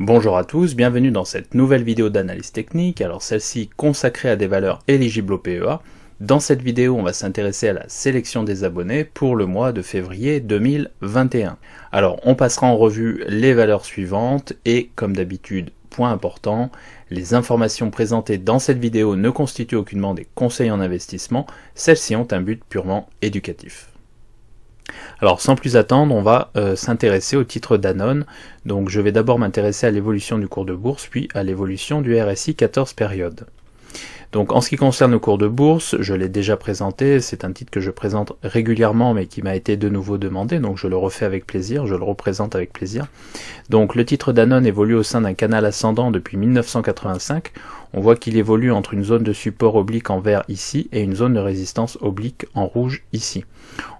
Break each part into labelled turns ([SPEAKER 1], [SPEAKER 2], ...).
[SPEAKER 1] Bonjour à tous, bienvenue dans cette nouvelle vidéo d'analyse technique, alors celle-ci consacrée à des valeurs éligibles au PEA. Dans cette vidéo, on va s'intéresser à la sélection des abonnés pour le mois de février 2021. Alors, on passera en revue les valeurs suivantes et, comme d'habitude, point important, les informations présentées dans cette vidéo ne constituent aucunement des conseils en investissement, celles-ci ont un but purement éducatif. Alors sans plus attendre, on va euh, s'intéresser au titre Danone. Donc je vais d'abord m'intéresser à l'évolution du cours de bourse, puis à l'évolution du RSI 14 périodes. Donc en ce qui concerne le cours de bourse, je l'ai déjà présenté, c'est un titre que je présente régulièrement mais qui m'a été de nouveau demandé, donc je le refais avec plaisir, je le représente avec plaisir. Donc le titre Danone évolue au sein d'un canal ascendant depuis 1985, on voit qu'il évolue entre une zone de support oblique en vert ici et une zone de résistance oblique en rouge ici.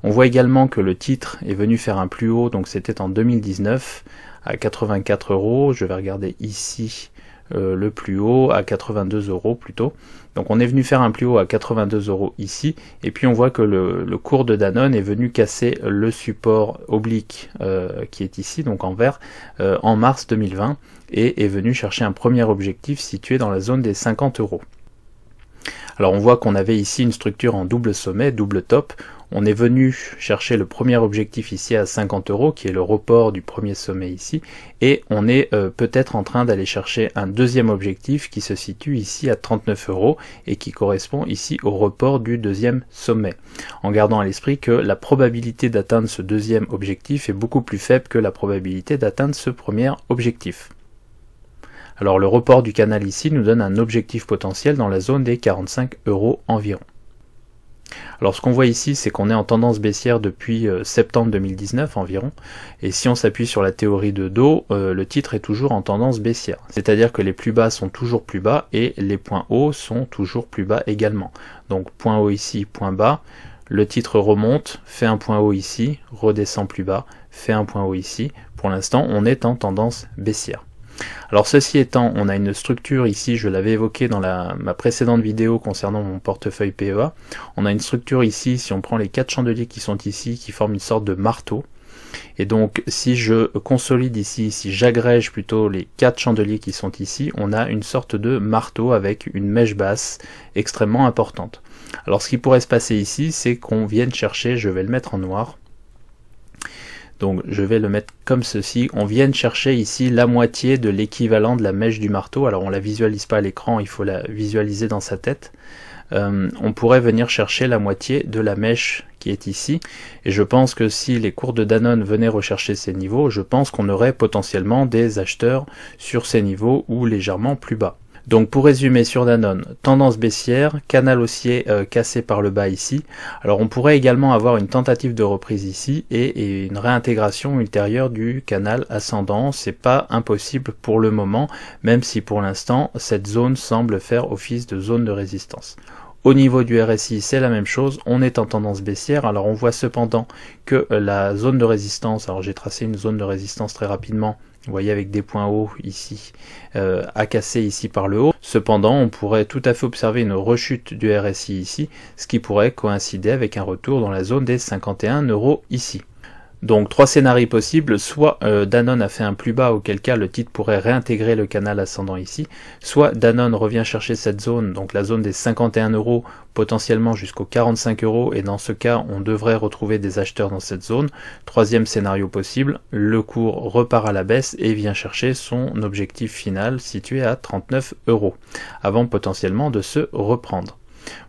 [SPEAKER 1] On voit également que le titre est venu faire un plus haut, donc c'était en 2019 à 84 euros. Je vais regarder ici euh, le plus haut, à 82 euros plutôt. Donc on est venu faire un plus haut à 82 euros ici, et puis on voit que le, cours de Danone est venu casser le support oblique euh, qui est ici, donc en vert, euh, en mars 2020, et est venu chercher un premier objectif situé dans la zone des 50 euros. Alors on voit qu'on avait ici une structure en double sommet, double top, on est venu chercher le premier objectif ici à 50 euros, qui est le report du premier sommet ici, et on est euh, peut-être en train d'aller chercher un deuxième objectif qui se situe ici à 39 euros et qui correspond ici au report du deuxième sommet. En gardant à l'esprit que la probabilité d'atteindre ce deuxième objectif est beaucoup plus faible que la probabilité d'atteindre ce premier objectif. Alors le report du canal ici nous donne un objectif potentiel dans la zone des 45 euros environ. Alors ce qu'on voit ici, c'est qu'on est en tendance baissière depuis euh, septembre 2019 environ, et si on s'appuie sur la théorie de Do, euh, le titre est toujours en tendance baissière, c'est-à-dire que les plus bas sont toujours plus bas et les points hauts sont toujours plus bas également. Donc point haut ici, point bas, le titre remonte, fait un point haut ici, redescend plus bas, fait un point haut ici. Pour l'instant, on est en tendance baissière. Alors ceci étant, on a une structure ici, je l'avais évoqué dans ma précédente vidéo concernant mon portefeuille PEA, on a une structure ici, si on prend les quatre chandeliers qui sont ici, qui forment une sorte de marteau, et donc si je consolide ici, si j'agrège plutôt les quatre chandeliers qui sont ici, on a une sorte de marteau avec une mèche basse extrêmement importante. Alors ce qui pourrait se passer ici, c'est qu'on vienne chercher, je vais le mettre en noir, donc je vais le mettre comme ceci. On vient de chercher ici la moitié de l'équivalent de la mèche du marteau. Alors on la visualise pas à l'écran, il faut la visualiser dans sa tête. Euh, on pourrait venir chercher la moitié de la mèche qui est ici. Et je pense que si les cours de Danone venaient rechercher ces niveaux, je pense qu'on aurait potentiellement des acheteurs sur ces niveaux ou légèrement plus bas. Donc pour résumer sur Danone, tendance baissière, canal haussier euh, cassé par le bas ici. Alors on pourrait également avoir une tentative de reprise ici et, et une réintégration ultérieure du canal ascendant. C'est pas impossible pour le moment, même si pour l'instant cette zone semble faire office de zone de résistance. Au niveau du RSI, c'est la même chose, on est en tendance baissière, alors on voit cependant que euh, la zone de résistance, alors j'ai tracé une zone de résistance très rapidement, vous voyez avec des points hauts ici, euh, à casser ici par le haut. Cependant, on pourrait tout à fait observer une rechute du RSI ici, ce qui pourrait coïncider avec un retour dans la zone des 51 euros ici. Donc trois scénarios possibles, soit euh, Danone a fait un plus bas, auquel cas le titre pourrait réintégrer le canal ascendant ici, soit Danone revient chercher cette zone, donc la zone des 51 euros, potentiellement jusqu'aux 45 euros, et dans ce cas on devrait retrouver des acheteurs dans cette zone. Troisième scénario possible, le cours repart à la baisse et vient chercher son objectif final situé à 39 euros, avant potentiellement de se reprendre.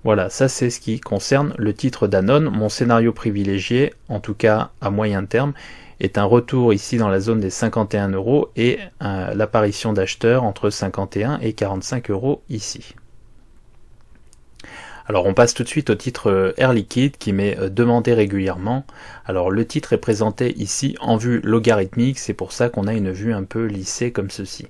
[SPEAKER 1] Voilà, ça c'est ce qui concerne le titre d'Anon. Mon scénario privilégié, en tout cas à moyen terme, est un retour ici dans la zone des 51 euros et euh, l'apparition d'acheteurs entre 51 et 45 euros ici. Alors on passe tout de suite au titre euh, Air Liquide qui m'est euh, demandé régulièrement. Alors le titre est présenté ici en vue logarithmique, c'est pour ça qu'on a une vue un peu lissée comme ceci.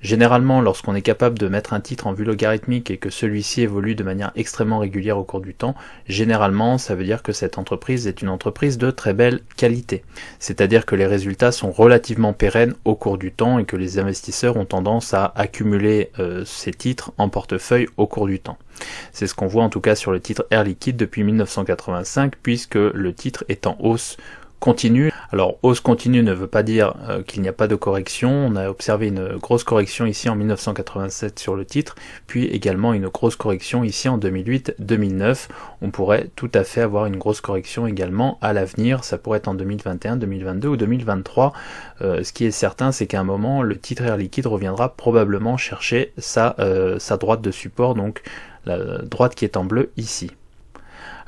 [SPEAKER 1] Généralement, lorsqu'on est capable de mettre un titre en vue logarithmique et que celui-ci évolue de manière extrêmement régulière au cours du temps, généralement, ça veut dire que cette entreprise est une entreprise de très belle qualité. C'est-à-dire que les résultats sont relativement pérennes au cours du temps et que les investisseurs ont tendance à accumuler euh, ces titres en portefeuille au cours du temps. C'est ce qu'on voit en tout cas sur le titre Air Liquide depuis 1985 puisque le titre est en haut continue. Alors hausse continue ne veut pas dire euh, qu'il n'y a pas de correction. On a observé une grosse correction ici en 1987 sur le titre, puis également une grosse correction ici en 2008-2009. On pourrait tout à fait avoir une grosse correction également à l'avenir. Ça pourrait être en 2021, 2022 ou 2023. Euh, ce qui est certain, c'est qu'à un moment, le titre Air Liquide reviendra probablement chercher sa euh, droite de support, donc la droite qui est en bleu ici.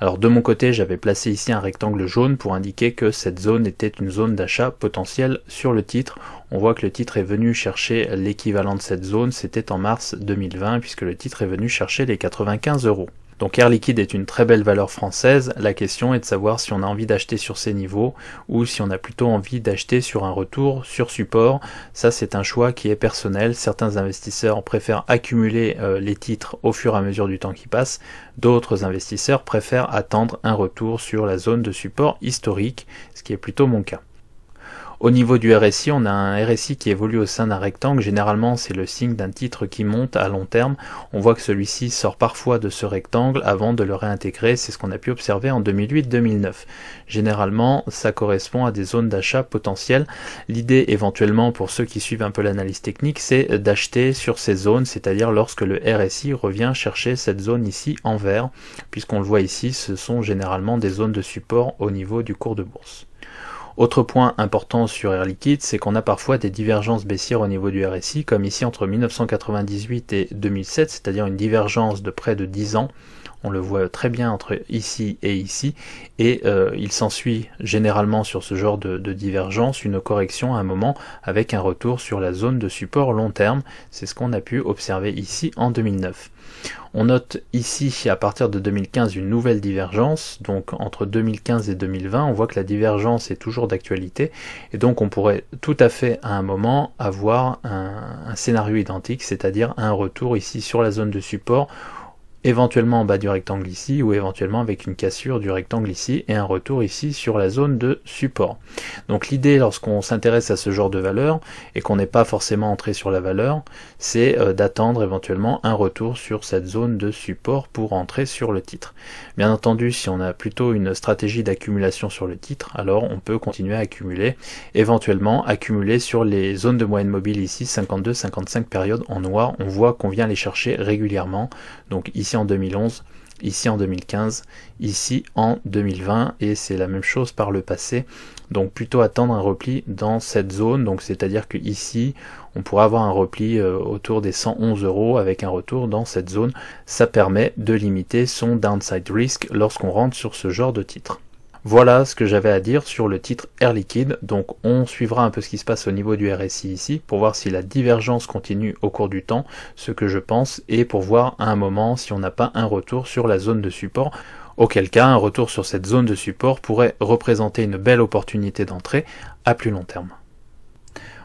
[SPEAKER 1] Alors de mon côté, j'avais placé ici un rectangle jaune pour indiquer que cette zone était une zone d'achat potentielle sur le titre. On voit que le titre est venu chercher l'équivalent de cette zone, c'était en mars 2020 puisque le titre est venu chercher les 95 euros. Donc Air Liquide est une très belle valeur française. La question est de savoir si on a envie d'acheter sur ces niveaux ou si on a plutôt envie d'acheter sur un retour sur support. Ça, c'est un choix qui est personnel. Certains investisseurs préfèrent accumuler euh, les titres au fur et à mesure du temps qui passe. D'autres investisseurs préfèrent attendre un retour sur la zone de support historique, ce qui est plutôt mon cas. Au niveau du RSI, on a un RSI qui évolue au sein d'un rectangle. Généralement, c'est le signe d'un titre qui monte à long terme. On voit que celui-ci sort parfois de ce rectangle avant de le réintégrer. C'est ce qu'on a pu observer en 2008-2009. Généralement, ça correspond à des zones d'achat potentielles. L'idée éventuellement pour ceux qui suivent un peu l'analyse technique, c'est d'acheter sur ces zones, c'est-à-dire lorsque le RSI revient chercher cette zone ici en vert. Puisqu'on le voit ici, ce sont généralement des zones de support au niveau du cours de bourse. Autre point important sur Air Liquide, c'est qu'on a parfois des divergences baissières au niveau du RSI, comme ici entre 1998 et 2007, c'est-à-dire une divergence de près de 10 ans on le voit très bien entre ici et ici, et euh, il s'ensuit généralement sur ce genre de, divergence une correction à un moment avec un retour sur la zone de support long terme, c'est ce qu'on a pu observer ici en 2009. On note ici à partir de 2015 une nouvelle divergence, donc entre 2015 et 2020 on voit que la divergence est toujours d'actualité et donc on pourrait tout à fait à un moment avoir un, un scénario identique, c'est-à-dire un retour ici sur la zone de support éventuellement en bas du rectangle ici ou éventuellement avec une cassure du rectangle ici et un retour ici sur la zone de support. Donc l'idée lorsqu'on s'intéresse à ce genre de valeur et qu'on n'est pas forcément entré sur la valeur, c'est euh, d'attendre éventuellement un retour sur cette zone de support pour entrer sur le titre. Bien entendu, si on a plutôt une stratégie d'accumulation sur le titre, alors on peut continuer à accumuler, éventuellement accumuler sur les zones de moyenne mobile ici, 52-55 périodes en noir, on voit qu'on vient les chercher régulièrement. Donc ici ici en 2011, ici en 2015, ici en 2020 et c'est la même chose par le passé. Donc plutôt attendre un repli dans cette zone, donc c'est-à-dire que ici on pourra avoir un repli euh, autour des 111 euros avec un retour dans cette zone. Ça permet de limiter son downside risk lorsqu'on rentre sur ce genre de titres voilà ce que j'avais à dire sur le titre Air Liquide. Donc on suivra un peu ce qui se passe au niveau du RSI ici pour voir si la divergence continue au cours du temps, ce que je pense, et pour voir à un moment si on n'a pas un retour sur la zone de support auquel cas un retour sur cette zone de support pourrait représenter une belle opportunité d'entrée à plus long terme.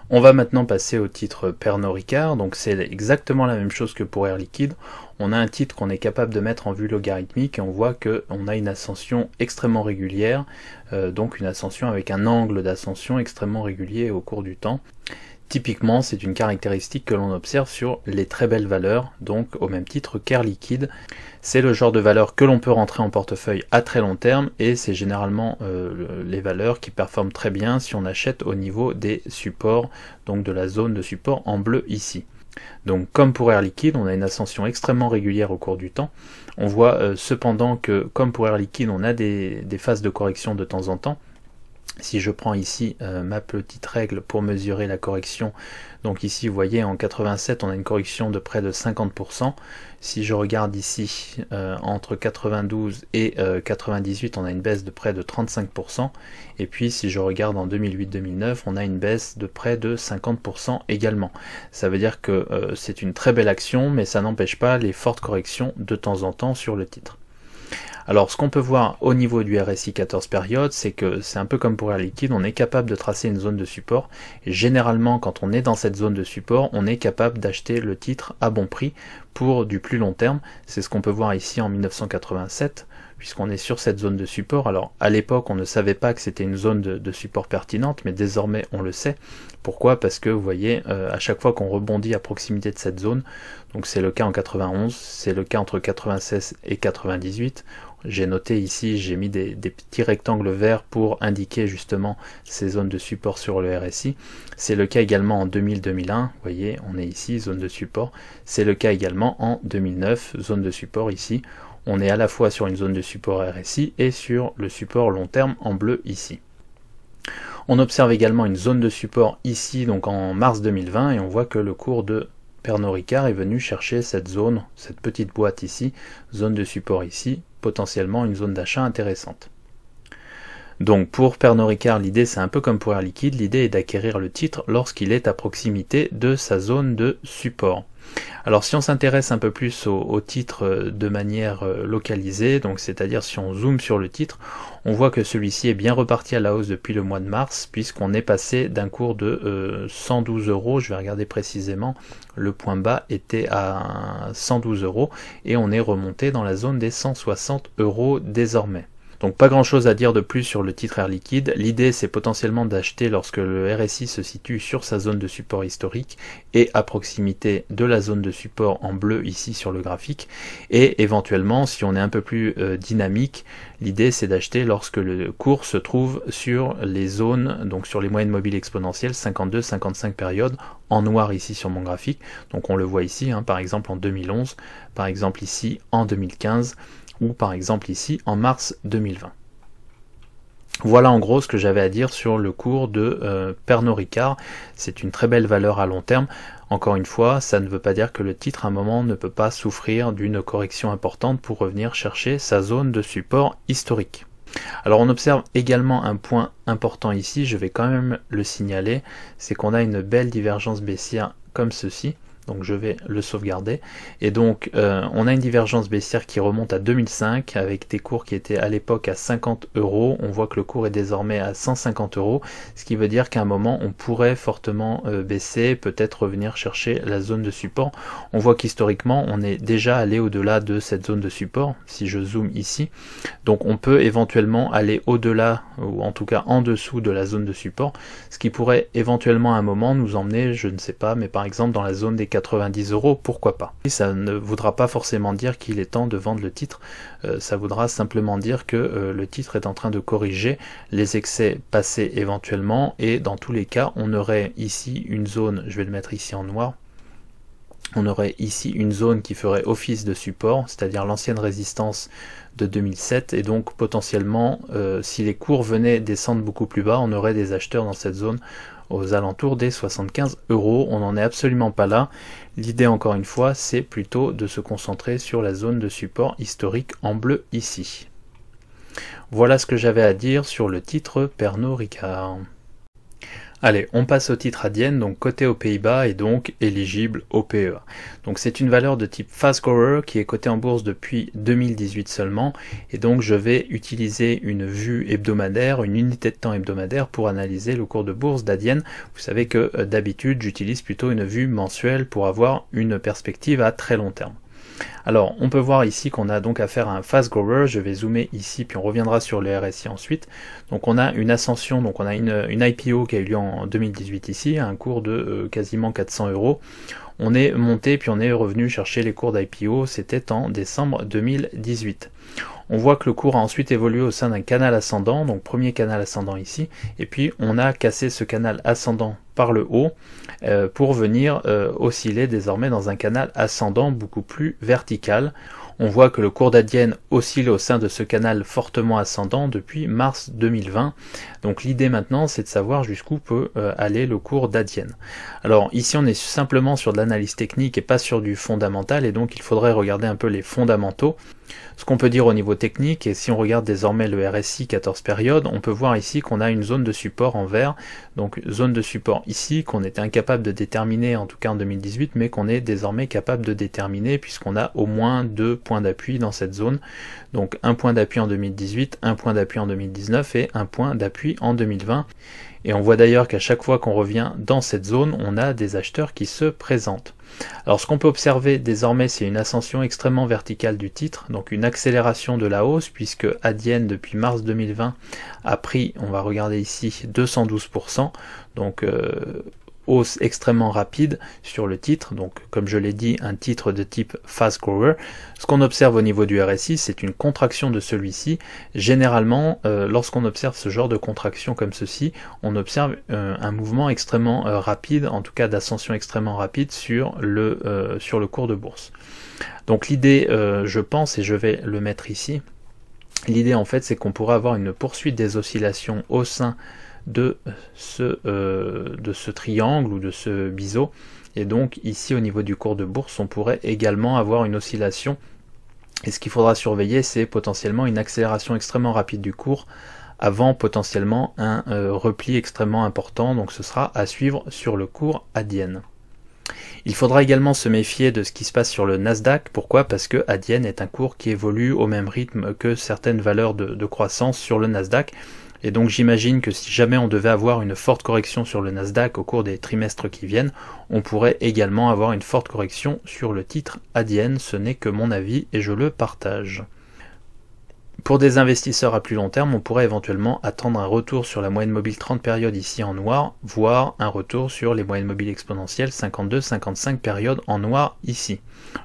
[SPEAKER 1] On va maintenant passer au titre Pernod Ricard, donc c'est exactement la même chose que pour Air Liquide on a un titre qu'on est capable de mettre en vue logarithmique et on voit qu'on a une ascension extrêmement régulière, euh, donc une ascension avec un angle d'ascension extrêmement régulier au cours du temps. Typiquement, c'est une caractéristique que l'on observe sur les très belles valeurs, donc au même titre qu'Air Liquide. C'est le genre de valeur que l'on peut rentrer en portefeuille à très long terme et c'est généralement euh, les valeurs qui performent très bien si on achète au niveau des supports, donc de la zone de support en bleu ici. Donc comme pour Air Liquide, on a une ascension extrêmement régulière au cours du temps. On voit euh, cependant que comme pour Air Liquide, on a des, phases de correction de temps en temps. Si je prends ici euh, ma petite règle pour mesurer la correction, donc ici vous voyez en 87 on a une correction de près de 50%, si je regarde ici, euh, entre 92 et 98, euh, on a une baisse de près de 35%. Et puis si je regarde en 2008-2009, on a une baisse de près de 50% également. Ça veut dire que euh, c'est une très belle action, mais ça n'empêche pas les fortes corrections de temps en temps sur le titre. Alors ce qu'on peut voir au niveau du RSI 14 périodes, c'est que c'est un peu comme pour Air Liquide, on est capable de tracer une zone de support. Et généralement quand on est dans cette zone de support, on est capable d'acheter le titre à bon prix pour du plus long terme. C'est ce qu'on peut voir ici en 1987 puisqu'on est sur cette zone de support. Alors à l'époque on ne savait pas que c'était une zone de, support pertinente, mais désormais on le sait. Pourquoi Parce que vous voyez, euh, à chaque fois qu'on rebondit à proximité de cette zone, donc c'est le cas en 91, c'est le cas entre 96 et 98, j'ai noté ici, j'ai mis des, petits rectangles verts pour indiquer justement ces zones de support sur le RSI. C'est le cas également en 2000-2001, vous voyez, on est ici, zone de support. C'est le cas également en 2009, zone de support ici. On est à la fois sur une zone de support RSI et sur le support long terme en bleu ici. On observe également une zone de support ici, donc en mars 2020, et on voit que le cours de Pernod est venu chercher cette zone, cette petite boîte ici, zone de support ici, potentiellement une zone d'achat intéressante. Donc pour Pernod l'idée c'est un peu comme pour Air Liquide, l'idée est d'acquérir le titre lorsqu'il est à proximité de sa zone de support. Alors si on s'intéresse un peu plus au, titre euh, de manière euh, localisée, donc c'est-à-dire si on zoome sur le titre, on voit que celui-ci est bien reparti à la hausse depuis le mois de mars, puisqu'on est passé d'un cours de 112 euh, euros, je vais regarder précisément, le point bas était à 112 euros, et on est remonté dans la zone des 160 euros désormais. Donc pas grand chose à dire de plus sur le titre Air Liquide. L'idée c'est potentiellement d'acheter lorsque le RSI se situe sur sa zone de support historique et à proximité de la zone de support en bleu ici sur le graphique. Et éventuellement si on est un peu plus euh, dynamique, l'idée c'est d'acheter lorsque le cours se trouve sur les zones, donc sur les moyennes mobiles exponentielles 52-55 périodes en noir ici sur mon graphique. Donc on le voit ici hein, par exemple en 2011, par exemple ici en 2015 ou par exemple ici en mars 2020. Voilà en gros ce que j'avais à dire sur le cours de euh, Pernod Ricard. C'est une très belle valeur à long terme. Encore une fois, ça ne veut pas dire que le titre à un moment ne peut pas souffrir d'une correction importante pour revenir chercher sa zone de support historique. Alors on observe également un point important ici, je vais quand même le signaler, c'est qu'on a une belle divergence baissière comme ceci, donc je vais le sauvegarder. Et donc euh, on a une divergence baissière qui remonte à 2005 avec des cours qui étaient à l'époque à 50 euros. On voit que le cours est désormais à 150 euros, ce qui veut dire qu'à un moment on pourrait fortement euh, baisser, peut-être revenir chercher la zone de support. On voit qu'historiquement on est déjà allé au-delà de cette zone de support, si je zoome ici. Donc on peut éventuellement aller au-delà, ou en tout cas en dessous de la zone de support, ce qui pourrait éventuellement à un moment nous emmener, je ne sais pas, mais par exemple dans la zone des 90 euros, pourquoi pas Ça ne voudra pas forcément dire qu'il est temps de vendre le titre, euh, ça voudra simplement dire que euh, le titre est en train de corriger les excès passés éventuellement, et dans tous les cas, on aurait ici une zone, je vais le mettre ici en noir, on aurait ici une zone qui ferait office de support, c'est-à-dire l'ancienne résistance de 2007, et donc potentiellement, euh, si les cours venaient descendre beaucoup plus bas, on aurait des acheteurs dans cette zone aux alentours des 75 euros. On n'en est absolument pas là. L'idée encore une fois, c'est plutôt de se concentrer sur la zone de support historique en bleu ici. Voilà ce que j'avais à dire sur le titre Pernod Ricard. Allez, on passe au titre adienne donc coté aux Pays-Bas et donc éligible au PEA. Donc c'est une valeur de type fast qui est cotée en bourse depuis 2018 seulement et donc je vais utiliser une vue hebdomadaire, une unité de temps hebdomadaire pour analyser le cours de bourse d'Adienne. Vous savez que euh, d'habitude j'utilise plutôt une vue mensuelle pour avoir une perspective à très long terme. Alors, on peut voir ici qu'on a donc affaire à un fast grower. Je vais zoomer ici, puis on reviendra sur le RSI ensuite. Donc, on a une ascension, donc on a une, IPO qui a eu lieu en 2018 ici, un cours de euh, quasiment 400 euros. On est monté, puis on est revenu chercher les cours d'IPO. C'était en décembre 2018. On voit que le cours a ensuite évolué au sein d'un canal ascendant, donc premier canal ascendant ici, et puis on a cassé ce canal ascendant par le haut, euh, pour venir euh, osciller désormais dans un canal ascendant beaucoup plus vertical. On voit que le cours d'Adienne oscille au sein de ce canal fortement ascendant depuis mars 2020. Donc l'idée maintenant, c'est de savoir jusqu'où peut euh, aller le cours d'Adienne. Alors ici, on est simplement sur de l'analyse technique et pas sur du fondamental, et donc il faudrait regarder un peu les fondamentaux. Ce qu'on peut dire au niveau technique, et si on regarde désormais le RSI 14 périodes, on peut voir ici qu'on a une zone de support en vert, donc zone de support ici qu'on était incapable de déterminer en tout cas en 2018, mais qu'on est désormais capable de déterminer puisqu'on a au moins deux points d'appui dans cette zone. Donc un point d'appui en 2018, un point d'appui en 2019 et un point d'appui en 2020. Et on voit d'ailleurs qu'à chaque fois qu'on revient dans cette zone, on a des acheteurs qui se présentent. Alors ce qu'on peut observer désormais, c'est une ascension extrêmement verticale du titre, donc une accélération de la hausse, puisque Adienne depuis mars 2020 a pris, on va regarder ici, 212%, donc... Euh, hausse extrêmement rapide sur le titre, donc comme je l'ai dit, un titre de type fast grower. Ce qu'on observe au niveau du RSI, c'est une contraction de celui-ci. Généralement, euh, lorsqu'on observe ce genre de contraction comme ceci, on observe euh, un mouvement extrêmement euh, rapide, en tout cas d'ascension extrêmement rapide sur le, sur le cours de bourse. Donc l'idée, je pense, et je vais le mettre ici, l'idée en fait c'est qu'on pourrait avoir une poursuite des oscillations au sein de ce, euh, de ce triangle ou de ce biseau. Et donc ici au niveau du cours de bourse, on pourrait également avoir une oscillation. Et ce qu'il faudra surveiller, c'est potentiellement une accélération extrêmement rapide du cours avant potentiellement un euh, repli extrêmement important. Donc ce sera à suivre sur le cours ADN. Il faudra également se méfier de ce qui se passe sur le Nasdaq. Pourquoi Parce que ADN est un cours qui évolue au même rythme que certaines valeurs de croissance sur le Nasdaq. Et donc j'imagine que si jamais on devait avoir une forte correction sur le Nasdaq au cours des trimestres qui viennent, on pourrait également avoir une forte correction sur le titre ADN. Ce n'est que mon avis et je le partage. Pour des investisseurs à plus long terme, on pourrait éventuellement attendre un retour sur la moyenne mobile 30 périodes ici en noir, voire un retour sur les moyennes mobiles exponentielles 52-55 périodes en noir ici.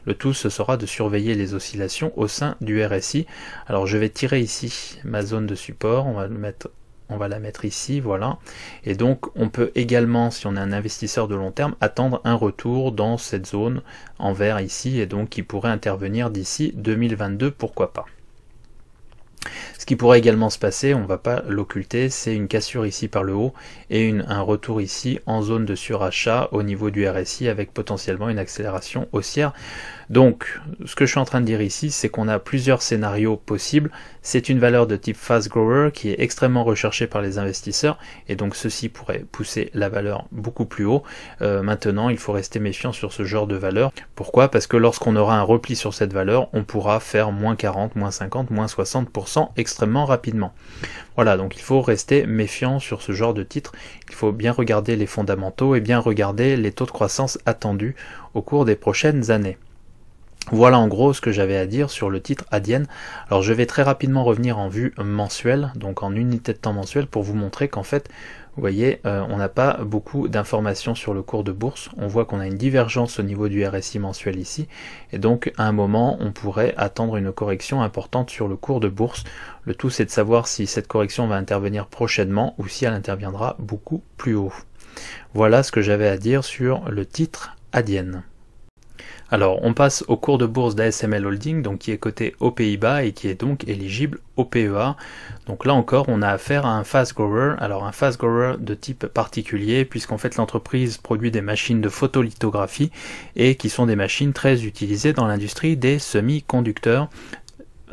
[SPEAKER 1] Le tout, ce sera de surveiller les oscillations au sein du RSI. Alors je vais tirer ici ma zone de support, on va mettre on va la mettre ici, voilà. Et donc on peut également, si on est un investisseur de long terme, attendre un retour dans cette zone en vert ici, et donc qui pourrait intervenir d'ici 2022, pourquoi pas. Ce qui pourrait également se passer, on ne va pas l'occulter, c'est une cassure ici par le haut et un retour ici en zone de surachat au niveau du RSI avec potentiellement une accélération haussière. Donc, ce que je suis en train de dire ici, c'est qu'on a plusieurs scénarios possibles. C'est une valeur de type fast grower qui est extrêmement recherchée par les investisseurs et donc ceci pourrait pousser la valeur beaucoup plus haut. Euh, maintenant, il faut rester méfiant sur ce genre de valeur. Pourquoi Parce que lorsqu'on aura un repli sur cette valeur, on pourra faire moins 40, moins 50, moins 60% extrêmement rapidement. Voilà, donc il faut rester méfiant sur ce genre de titre. Il faut bien regarder les fondamentaux et bien regarder les taux de croissance attendus au cours des prochaines années. Voilà en gros ce que j'avais à dire sur le titre Adienne. Alors je vais très rapidement revenir en vue mensuelle, donc en unité de temps mensuelle, pour vous montrer qu'en fait, vous voyez, euh, on n'a pas beaucoup d'informations sur le cours de bourse. On voit qu'on a une divergence au niveau du RSI mensuel ici, et donc à un moment, on pourrait attendre une correction importante sur le cours de bourse. Le tout, c'est de savoir si cette correction va intervenir prochainement ou si elle interviendra beaucoup plus haut. Voilà ce que j'avais à dire sur le titre Adienne. Alors, on passe au cours de bourse d'ASML Holding, donc qui est coté aux Pays-Bas et qui est donc éligible au PEA. Donc là encore, on a affaire à un fast grower, alors un fast grower de type particulier, puisqu'en fait l'entreprise produit des machines de photolithographie et qui sont des machines très utilisées dans l'industrie des semi-conducteurs,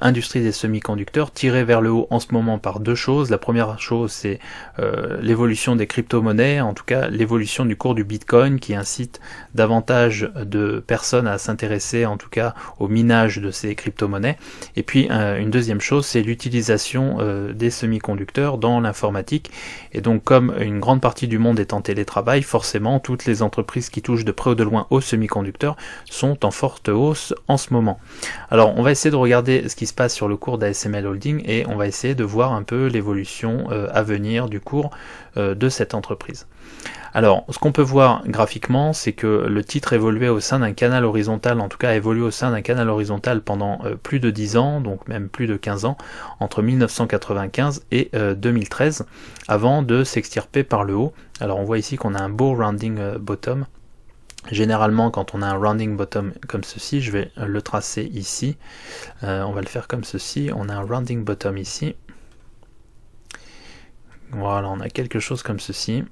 [SPEAKER 1] industrie des semi-conducteurs tirée vers le haut en ce moment par deux choses. La première chose, c'est euh, l'évolution des crypto-monnaies, en tout cas l'évolution du cours du Bitcoin qui incite davantage de personnes à s'intéresser en tout cas au minage de ces crypto-monnaies. Et puis euh, une deuxième chose, c'est l'utilisation euh, des semi-conducteurs dans l'informatique. Et donc comme une grande partie du monde est en télétravail, forcément toutes les entreprises qui touchent de près ou de loin aux semi-conducteurs sont en forte hausse en ce moment. Alors on va essayer de regarder ce qui passe sur le cours d'ASML Holding et on va essayer de voir un peu l'évolution euh, à venir du cours euh, de cette entreprise. Alors, ce qu'on peut voir graphiquement, c'est que le titre évoluait au sein d'un canal horizontal, en tout cas évolué au sein d'un canal horizontal pendant euh, plus de 10 ans, donc même plus de 15 ans, entre 1995 et 2013, avant de s'extirper par le haut. Alors on voit ici qu'on a un beau rounding bottom, Généralement, quand on a un rounding bottom comme ceci, je vais le tracer ici. Euh, on va le faire comme ceci. On a un rounding bottom ici. Voilà, on a quelque chose comme ceci.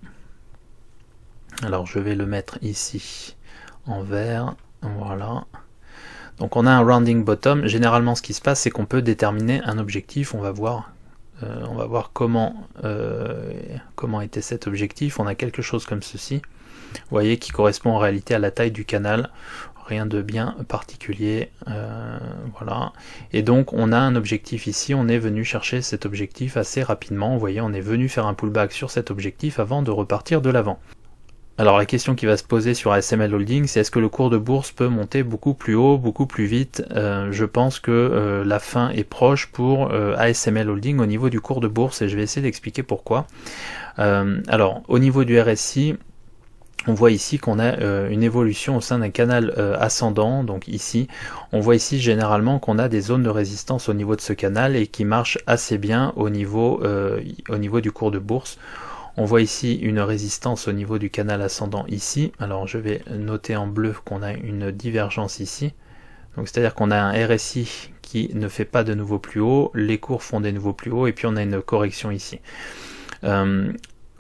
[SPEAKER 1] Alors, je vais le mettre ici en vert. Voilà. Donc, on a un rounding bottom. Généralement, ce qui se passe, c'est qu'on peut déterminer un objectif. On va voir euh, on va voir comment, euh, comment était cet objectif. On a quelque chose comme ceci. Vous voyez qui correspond en réalité à la taille du canal. Rien de bien particulier. Euh, voilà. Et donc on a un objectif ici. On est venu chercher cet objectif assez rapidement. Vous voyez, on est venu faire un pullback sur cet objectif avant de repartir de l'avant. Alors la question qui va se poser sur ASML Holding, c'est est-ce que le cours de bourse peut monter beaucoup plus haut, beaucoup plus vite euh, Je pense que euh, la fin est proche pour ASML Holding au niveau du cours de bourse et je vais essayer d'expliquer pourquoi. alors au niveau du RSI, on voit ici qu'on a euh, une évolution au sein d'un canal euh, ascendant, donc ici, on voit ici généralement qu'on a des zones de résistance au niveau de ce canal et qui marchent assez bien au niveau, euh, au niveau du cours de bourse. On voit ici une résistance au niveau du canal ascendant ici, alors je vais noter en bleu qu'on a une divergence ici, donc c'est-à-dire qu'on a un RSI qui ne fait pas de nouveau plus haut, les cours font des nouveaux plus hauts et puis on a une correction ici.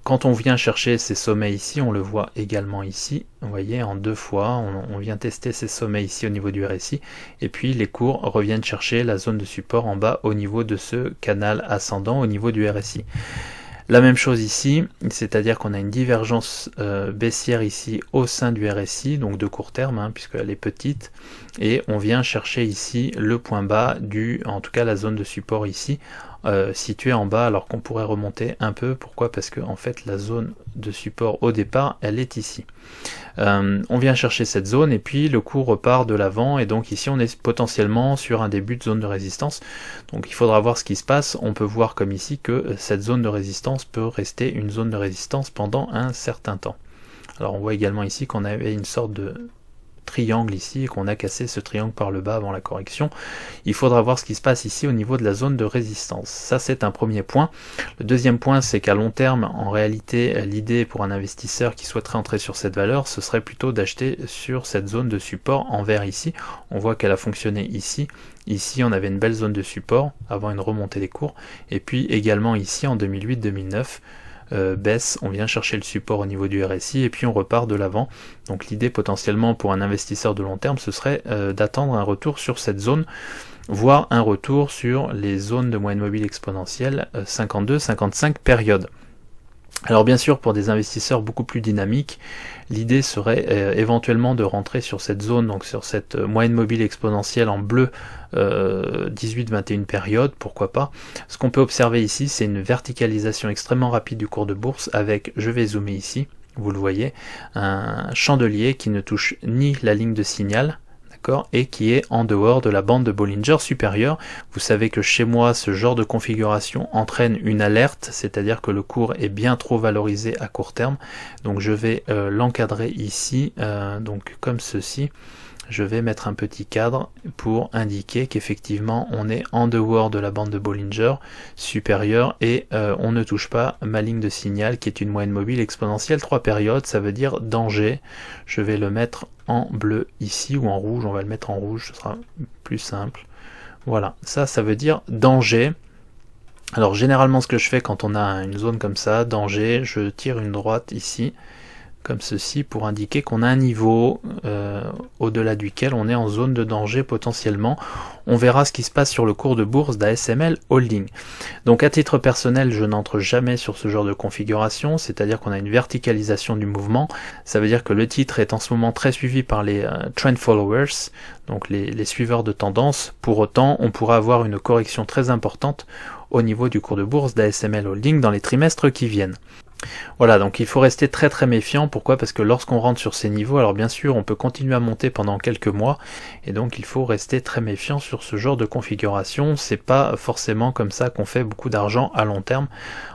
[SPEAKER 1] Quand on vient chercher ces sommets ici, on le voit également ici, vous voyez, en deux fois, on, vient tester ces sommets ici au niveau du rsi et puis les cours reviennent chercher la zone de support en bas au niveau de ce canal ascendant, au niveau du RSI. La même chose ici, c'est-à-dire qu'on a une divergence euh, baissière ici au sein du RSI, donc de court terme, hein, puisqu'elle est petite, et on vient chercher ici le point bas du, en tout cas la zone de support ici, euh, situé en bas alors qu'on pourrait remonter un peu. Pourquoi Parce que en fait la zone de support au départ elle est ici. Euh, on vient chercher cette zone et puis le coup repart de l'avant et donc ici on est potentiellement sur un début de zone de résistance. Donc il faudra voir ce qui se passe. On peut voir comme ici que cette zone de résistance peut rester une zone de résistance pendant un certain temps. Alors on voit également ici qu'on avait une sorte de triangle ici et qu'on a cassé ce triangle par le bas avant la correction. Il faudra voir ce qui se passe ici au niveau de la zone de résistance. Ça, c'est un premier point. Le deuxième point, c'est qu'à long terme, en réalité, l'idée pour un investisseur qui souhaiterait entrer sur cette valeur, ce serait plutôt d'acheter sur cette zone de support en vert ici. On voit qu'elle a fonctionné ici. Ici, on avait une belle zone de support avant une remontée des cours. Et puis également ici en 2008-2009 euh, baisse, on vient chercher le support au niveau du RSI et puis on repart de l'avant. Donc l'idée potentiellement pour un investisseur de long terme, ce serait euh, d'attendre un retour sur cette zone, voire un retour sur les zones de moyenne mobile exponentielle 52-55 euh, périodes. Alors bien sûr, pour des investisseurs beaucoup plus dynamiques, l'idée serait euh, éventuellement de rentrer sur cette zone, donc sur cette euh, moyenne mobile exponentielle en bleu 18-21 euh, période, pourquoi pas. Ce qu'on peut observer ici, c'est une verticalisation extrêmement rapide du cours de bourse avec, je vais zoomer ici, vous le voyez, un chandelier qui ne touche ni la ligne de signal, et qui est en dehors de la bande de Bollinger supérieure. Vous savez que chez moi, ce genre de configuration entraîne une alerte, c'est-à-dire que le cours est bien trop valorisé à court terme. Donc je vais euh, l'encadrer ici, euh, donc comme ceci je vais mettre un petit cadre pour indiquer qu'effectivement on est en dehors de la bande de Bollinger supérieure et euh, on ne touche pas ma ligne de signal qui est une moyenne mobile exponentielle 3 périodes, ça veut dire danger. Je vais le mettre en bleu ici ou en rouge, on va le mettre en rouge, ce sera plus simple. Voilà, ça, ça veut dire danger. Alors généralement ce que je fais quand on a une zone comme ça, danger, je tire une droite ici, comme ceci pour indiquer qu'on a un niveau euh, au-delà duquel on est en zone de danger potentiellement. On verra ce qui se passe sur le cours de bourse d'ASML Holding. Donc à titre personnel, je n'entre jamais sur ce genre de configuration, c'est-à-dire qu'on a une verticalisation du mouvement. Ça veut dire que le titre est en ce moment très suivi par les euh, trend followers, donc les, les suiveurs de tendance. Pour autant, on pourra avoir une correction très importante au niveau du cours de bourse d'ASML Holding dans les trimestres qui viennent. Voilà, donc il faut rester très très méfiant. Pourquoi Parce que lorsqu'on rentre sur ces niveaux, alors bien sûr, on peut continuer à monter pendant quelques mois, et donc il faut rester très méfiant sur ce genre de configuration. C'est pas forcément comme ça qu'on fait beaucoup d'argent à long terme.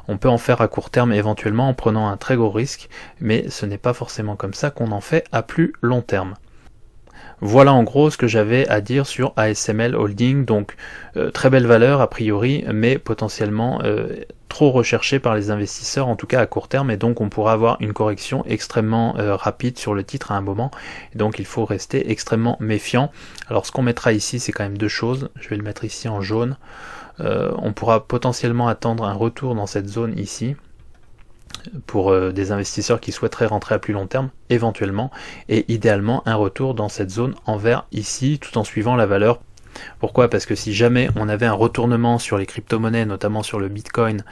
[SPEAKER 1] On peut en faire à court terme éventuellement en prenant un très gros risque, mais ce n'est pas forcément comme ça qu'on en fait à plus long terme. Voilà en gros ce que j'avais à dire sur ASML Holding, donc euh, très belle valeur a priori, mais potentiellement euh, trop recherchée par les investisseurs, en tout cas à court terme, et donc on pourra avoir une correction extrêmement euh, rapide sur le titre à un moment, donc il faut rester extrêmement méfiant. Alors ce qu'on mettra ici, c'est quand même deux choses, je vais le mettre ici en jaune, on pourra potentiellement attendre un retour dans cette zone ici, pour euh, des investisseurs qui souhaiteraient rentrer à plus long terme, éventuellement, et idéalement un retour dans cette zone en vert ici, tout en suivant la valeur pourquoi Parce que si jamais on avait un retournement sur les crypto-monnaies, notamment sur le Bitcoin,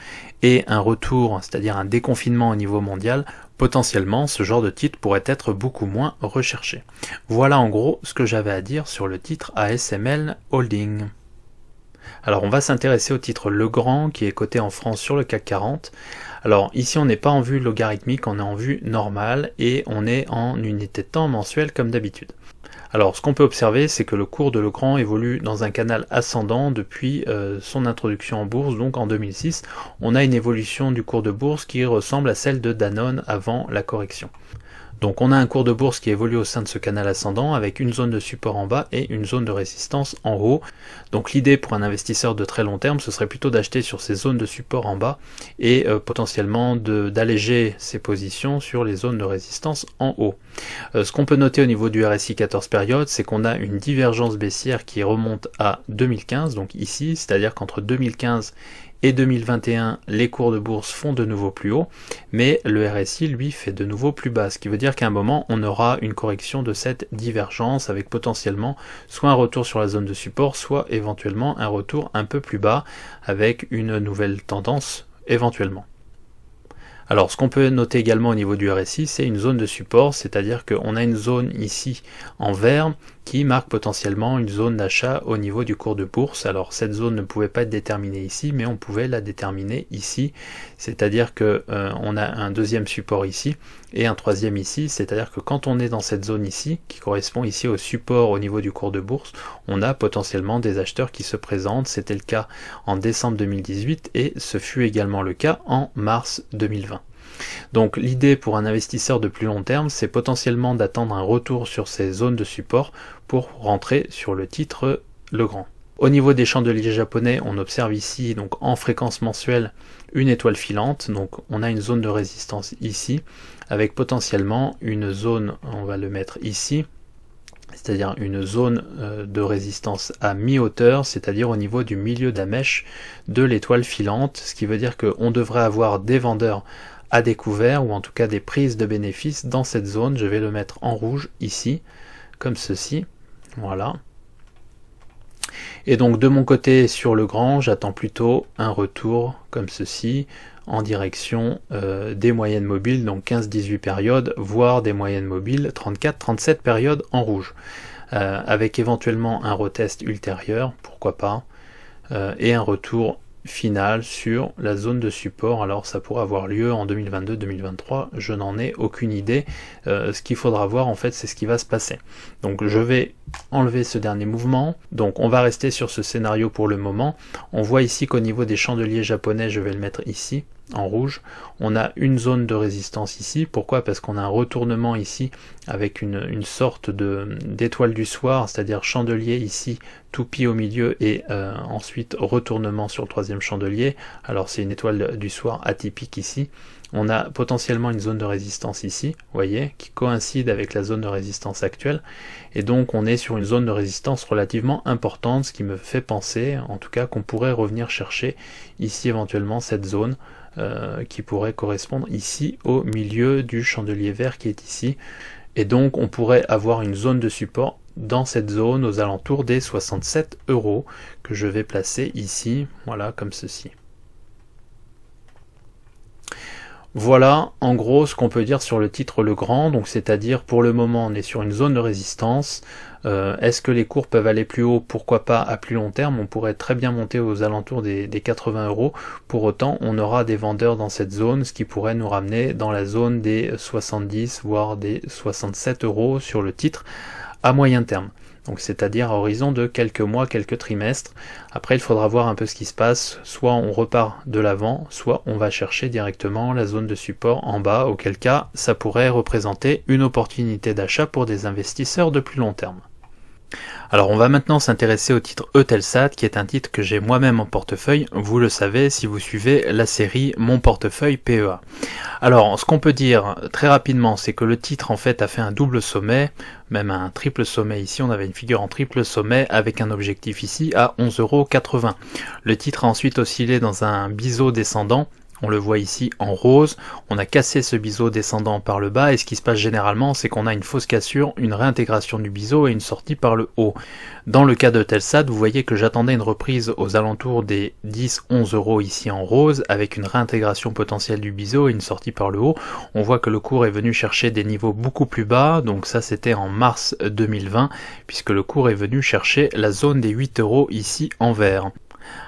[SPEAKER 1] et un retour, c'est-à-dire un déconfinement au niveau mondial, potentiellement ce genre de titre pourrait être beaucoup moins recherché. Voilà en gros ce que j'avais à dire sur le titre ASML Holding. Alors on va s'intéresser au titre Legrand qui est coté en France sur le CAC 40. Alors ici on n'est pas en vue logarithmique, on est en vue normale et on est en unité de temps mensuelle comme d'habitude. Alors ce qu'on peut observer c'est que le cours de Legrand évolue dans un canal ascendant depuis euh, son introduction en bourse, donc en 2006. On a une évolution du cours de bourse qui ressemble à celle de Danone avant la correction. Donc on a un cours de bourse qui évolue au sein de ce canal ascendant avec une zone de support en bas et une zone de résistance en haut. Donc l'idée pour un investisseur de très long terme, ce serait plutôt d'acheter sur ces zones de support en bas et euh, potentiellement d'alléger ses positions sur les zones de résistance en haut. Euh, ce qu'on peut noter au niveau du RSI 14 périodes, c'est qu'on a une divergence baissière qui remonte à 2015, donc ici, c'est-à-dire qu'entre 2015 et 2021, les cours de bourse font de nouveau plus haut, mais le RSI, lui, fait de nouveau plus bas, ce qui veut dire qu'à un moment, on aura une correction de cette divergence avec potentiellement soit un retour sur la zone de support, soit éventuellement un retour un peu plus bas avec une nouvelle tendance éventuellement. Alors ce qu'on peut noter également au niveau du RSI, c'est une zone de support, c'est-à-dire qu'on a une zone ici en vert qui marque potentiellement une zone d'achat au niveau du cours de bourse. Alors cette zone ne pouvait pas être déterminée ici, mais on pouvait la déterminer ici, c'est-à-dire que euh, on a un deuxième support ici et un troisième ici, c'est-à-dire que quand on est dans cette zone ici, qui correspond ici au support au niveau du cours de bourse, on a potentiellement des acheteurs qui se présentent. C'était le cas en décembre 2018 et ce fut également le cas en mars 2020. Donc l'idée pour un investisseur de plus long terme, c'est potentiellement d'attendre un retour sur ces zones de support pour rentrer sur le titre le grand Au niveau des chandeliers japonais, on observe ici donc en fréquence mensuelle une étoile filante. Donc on a une zone de résistance ici avec potentiellement une zone, on va le mettre ici, c'est-à-dire une zone euh, de résistance à mi-hauteur, c'est-à-dire au niveau du milieu de la mèche de l'étoile filante, ce qui veut dire qu'on devrait avoir des vendeurs à découvert ou en tout cas des prises de bénéfices dans cette zone. Je vais le mettre en rouge ici, comme ceci. Voilà. Et donc de mon côté sur le grand, j'attends plutôt un retour comme ceci en direction euh, des moyennes mobiles, donc 15-18 périodes, voire des moyennes mobiles 34-37 périodes en rouge, euh, avec éventuellement un retest ultérieur, pourquoi pas, euh, et un retour final sur la zone de support. Alors ça pourrait avoir lieu en 2022-2023, je n'en ai aucune idée. Euh, ce qu'il faudra voir en fait, c'est ce qui va se passer. Donc je vais enlever ce dernier mouvement. Donc on va rester sur ce scénario pour le moment. On voit ici qu'au niveau des chandeliers japonais, je vais le mettre ici en rouge. On a une zone de résistance ici. Pourquoi Parce qu'on a un retournement ici avec une, une sorte d'étoile du soir, c'est-à-dire chandelier ici, toupie au milieu et euh, ensuite retournement sur le troisième chandelier. Alors c'est une étoile du soir atypique ici. On a potentiellement une zone de résistance ici, vous voyez, qui coïncide avec la zone de résistance actuelle. Et donc on est sur une zone de résistance relativement importante, ce qui me fait penser en tout cas qu'on pourrait revenir chercher ici éventuellement cette zone euh, qui pourrait correspondre ici au milieu du chandelier vert qui est ici. Et donc on pourrait avoir une zone de support dans cette zone aux alentours des 67 euros que je vais placer ici, voilà comme ceci. Voilà en gros ce qu'on peut dire sur le titre Le Grand, donc c'est-à-dire pour le moment on est sur une zone de résistance. Euh, est-ce que les cours peuvent aller plus haut Pourquoi pas à plus long terme On pourrait très bien monter aux alentours des, des 80 euros. Pour autant, on aura des vendeurs dans cette zone, ce qui pourrait nous ramener dans la zone des 70 voire des 67 euros sur le titre à moyen terme donc c'est-à-dire à horizon de quelques mois, quelques trimestres. Après, il faudra voir un peu ce qui se passe, soit on repart de l'avant, soit on va chercher directement la zone de support en bas, auquel cas ça pourrait représenter une opportunité d'achat pour des investisseurs de plus long terme. Alors on va maintenant s'intéresser au titre Eutelsat, qui est un titre que j'ai moi-même en portefeuille, vous le savez si vous suivez la série Mon portefeuille PEA. Alors ce qu'on peut dire très rapidement, c'est que le titre en fait a fait un double sommet, même un triple sommet ici, on avait une figure en triple sommet avec un objectif ici à 11,80€. Le titre a ensuite oscillé dans un biseau descendant on le voit ici en rose. On a cassé ce biseau descendant par le bas et ce qui se passe généralement, c'est qu'on a une fausse cassure, une réintégration du biseau et une sortie par le haut. Dans le cas de Telsat, vous voyez que j'attendais une reprise aux alentours des 10-11 euros ici en rose avec une réintégration potentielle du biseau et une sortie par le haut. On voit que le cours est venu chercher des niveaux beaucoup plus bas, donc ça c'était en mars 2020 puisque le cours est venu chercher la zone des 8 euros ici en vert.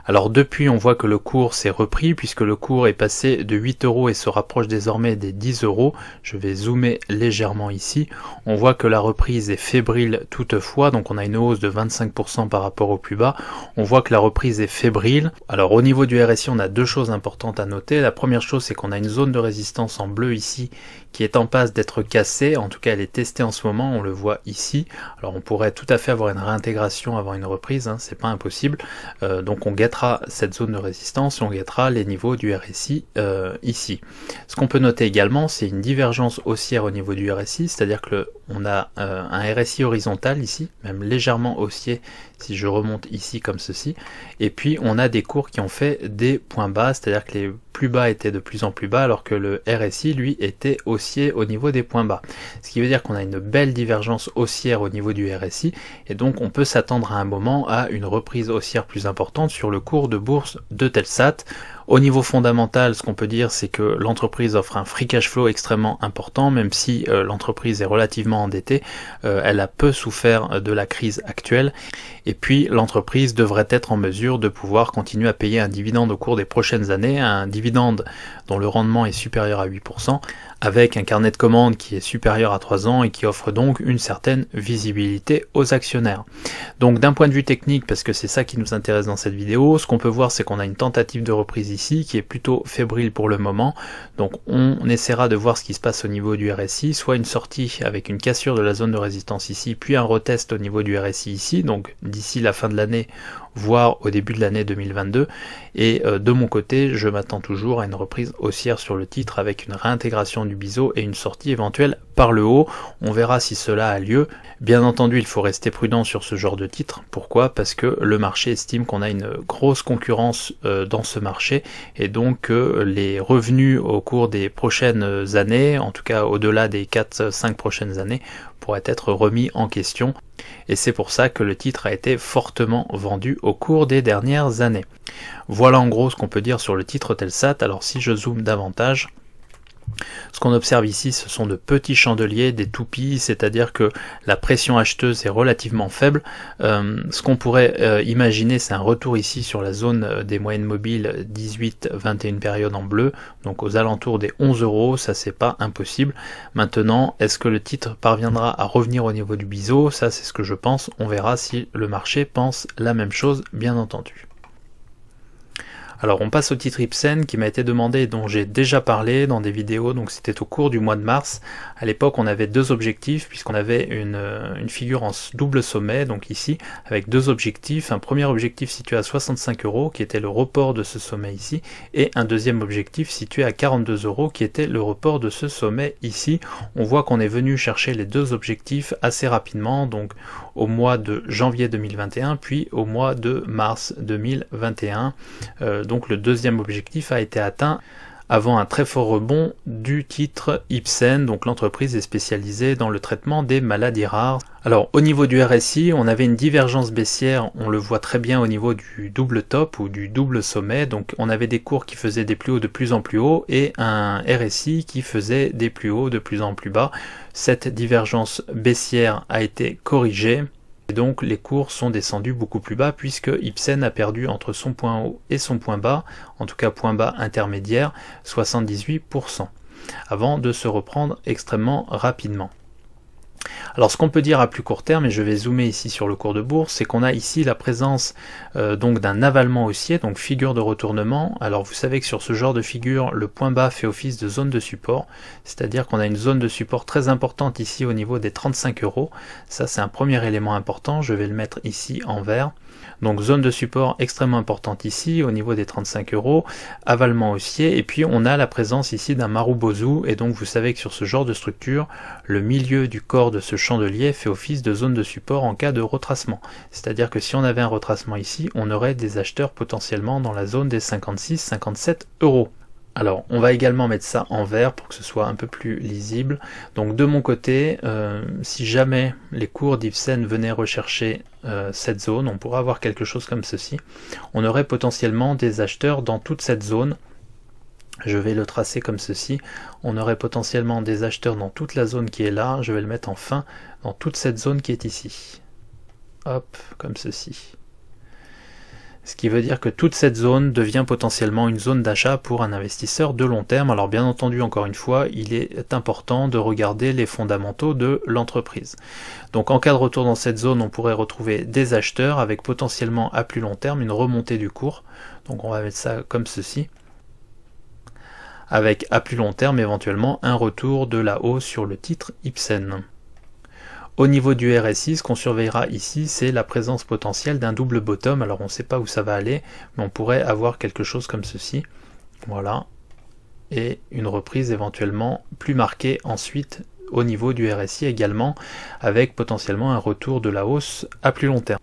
[SPEAKER 1] Alors depuis, on voit que le cours s'est repris puisque le cours est passé de 8 euros et se rapproche désormais des 10 euros. Je vais zoomer légèrement ici. On voit que la reprise est fébrile toutefois, donc on a une hausse de 25% par rapport au plus bas. On voit que la reprise est fébrile. Alors au niveau du RSI, on a deux choses importantes à noter. La première chose, c'est qu'on a une zone de résistance en bleu ici qui est en passe d'être cassée. En tout cas, elle est testée en ce moment, on le voit ici. Alors on pourrait tout à fait avoir une réintégration avant une reprise, hein, c'est pas impossible. Euh, donc on guettera cette zone de résistance, on guettera les niveaux du RSI euh, ici. Ce qu'on peut noter également, c'est une divergence haussière au niveau du RSI, c'est-à-dire que on a euh, un RSI horizontal ici, même légèrement haussier si je remonte ici comme ceci. Et puis on a des cours qui ont fait des points bas, c'est-à-dire que les plus bas étaient de plus en plus bas alors que le RSI lui était haussier au niveau des points bas. Ce qui veut dire qu'on a une belle divergence haussière au niveau du RSI et donc on peut s'attendre à un moment à une reprise haussière plus importante sur le cours de bourse de Telsat au niveau fondamental, ce qu'on peut dire, c'est que l'entreprise offre un free cash flow extrêmement important, même si euh, l'entreprise est relativement endettée, euh, elle a peu souffert euh, de la crise actuelle, et puis l'entreprise devrait être en mesure de pouvoir continuer à payer un dividende au cours des prochaines années, un dividende dont le rendement est supérieur à 8%, avec un carnet de commandes qui est supérieur à 3 ans et qui offre donc une certaine visibilité aux actionnaires. Donc d'un point de vue technique, parce que c'est ça qui nous intéresse dans cette vidéo, ce qu'on peut voir c'est qu'on a une tentative de reprise ici qui est plutôt fébrile pour le moment, donc on essaiera de voir ce qui se passe au niveau du RSI, soit une sortie avec une cassure de la zone de résistance ici, puis un retest au niveau du RSI ici, donc d'ici la fin de l'année, voire au début de l'année 2022, et euh, de mon côté je m'attends toujours à une reprise haussière sur le titre avec une réintégration du biseau et une sortie éventuelle par le haut. On verra si cela a lieu. Bien entendu, il faut rester prudent sur ce genre de titre. Pourquoi Parce que le marché estime qu'on a une grosse concurrence euh, dans ce marché et donc que euh, les revenus au cours des prochaines années, en tout cas au-delà des 4-5 prochaines années, pourrait être remis en question, et c'est pour ça que le titre a été fortement vendu au cours des dernières années. Voilà en gros ce qu'on peut dire sur le titre Telsat, alors si je zoome davantage, ce qu'on observe ici, ce sont de petits chandeliers, des toupies, c'est-à-dire que la pression acheteuse est relativement faible. Euh, ce qu'on pourrait euh, imaginer, c'est un retour ici sur la zone euh, des moyennes mobiles 18-21 période en bleu, donc aux alentours des 11 euros, ça c'est pas impossible. Maintenant, est-ce que le titre parviendra à revenir au niveau du biseau Ça c'est ce que je pense, on verra si le marché pense la même chose, bien entendu. Alors on passe au titre Ibsen qui m'a été demandé dont j'ai déjà parlé dans des vidéos, donc c'était au cours du mois de mars. À l'époque on avait deux objectifs puisqu'on avait une, euh, une, figure en double sommet, donc ici, avec deux objectifs. Un premier objectif situé à 65 euros qui était le report de ce sommet ici et un deuxième objectif situé à 42 euros qui était le report de ce sommet ici. On voit qu'on est venu chercher les deux objectifs assez rapidement, donc au mois de janvier 2021 puis au mois de mars 2021. Euh, donc le deuxième objectif a été atteint avant un très fort rebond du titre Ipsen, donc l'entreprise est spécialisée dans le traitement des maladies rares. Alors au niveau du RSI, on avait une divergence baissière, on le voit très bien au niveau du double top ou du double sommet, donc on avait des cours qui faisaient des plus hauts de plus en plus hauts et un RSI qui faisait des plus hauts de plus en plus bas. Cette divergence baissière a été corrigée et donc les cours sont descendus beaucoup plus bas puisque Ibsen a perdu entre son point haut et son point bas, en tout cas point bas intermédiaire, 78%, avant de se reprendre extrêmement rapidement. Alors ce qu'on peut dire à plus court terme, et je vais zoomer ici sur le cours de bourse, c'est qu'on a ici la présence euh, donc d'un avalement haussier, donc figure de retournement. Alors vous savez que sur ce genre de figure, le point bas fait office de zone de support, c'est-à-dire qu'on a une zone de support très importante ici au niveau des 35 euros. Ça c'est un premier élément important, je vais le mettre ici en vert. Donc zone de support extrêmement importante ici au niveau des 35 euros, avalement haussier et puis on a la présence ici d'un marubozu et donc vous savez que sur ce genre de structure, le milieu du corps de ce chandelier fait office de zone de support en cas de retracement. C'est-à-dire que si on avait un retracement ici, on aurait des acheteurs potentiellement dans la zone des 56-57 euros. Alors, on va également mettre ça en vert pour que ce soit un peu plus lisible. Donc, de mon côté, euh, si jamais les cours d'Ibsen venaient rechercher euh, cette zone, on pourrait avoir quelque chose comme ceci. On aurait potentiellement des acheteurs dans toute cette zone. Je vais le tracer comme ceci. On aurait potentiellement des acheteurs dans toute la zone qui est là. Je vais le mettre en fin dans toute cette zone qui est ici. Hop, comme ceci. Ce qui veut dire que toute cette zone devient potentiellement une zone d'achat pour un investisseur de long terme. Alors bien entendu, encore une fois, il est important de regarder les fondamentaux de l'entreprise. Donc en cas de retour dans cette zone, on pourrait retrouver des acheteurs avec potentiellement à plus long terme une remontée du cours. Donc on va mettre ça comme ceci avec à plus long terme éventuellement un retour de la hausse sur le titre Ibsen. Au niveau du RSI, ce qu'on surveillera ici, c'est la présence potentielle d'un double bottom. Alors on ne sait pas où ça va aller, mais on pourrait avoir quelque chose comme ceci. Voilà. Et une reprise éventuellement plus marquée ensuite au niveau du RSI également, avec potentiellement un retour de la hausse à plus long terme.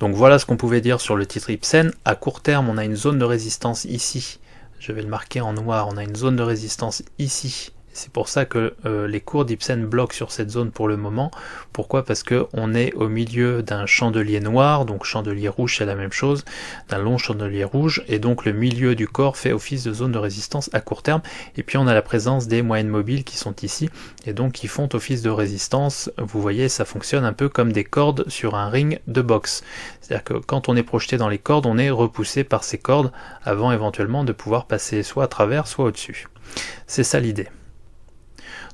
[SPEAKER 1] Donc voilà ce qu'on pouvait dire sur le titre Ipsen. À court terme, on a une zone de résistance ici. Je vais le marquer en noir. On a une zone de résistance ici c'est pour ça que euh, les cours d'Ibsen bloquent sur cette zone pour le moment. Pourquoi Parce que on est au milieu d'un chandelier noir, donc chandelier rouge c'est la même chose, d'un long chandelier rouge, et donc le milieu du corps fait office de zone de résistance à court terme. Et puis on a la présence des moyennes mobiles qui sont ici, et donc qui font office de résistance. Vous voyez, ça fonctionne un peu comme des cordes sur un ring de boxe. C'est-à-dire que quand on est projeté dans les cordes, on est repoussé par ces cordes avant éventuellement de pouvoir passer soit à travers, soit au-dessus. C'est ça l'idée.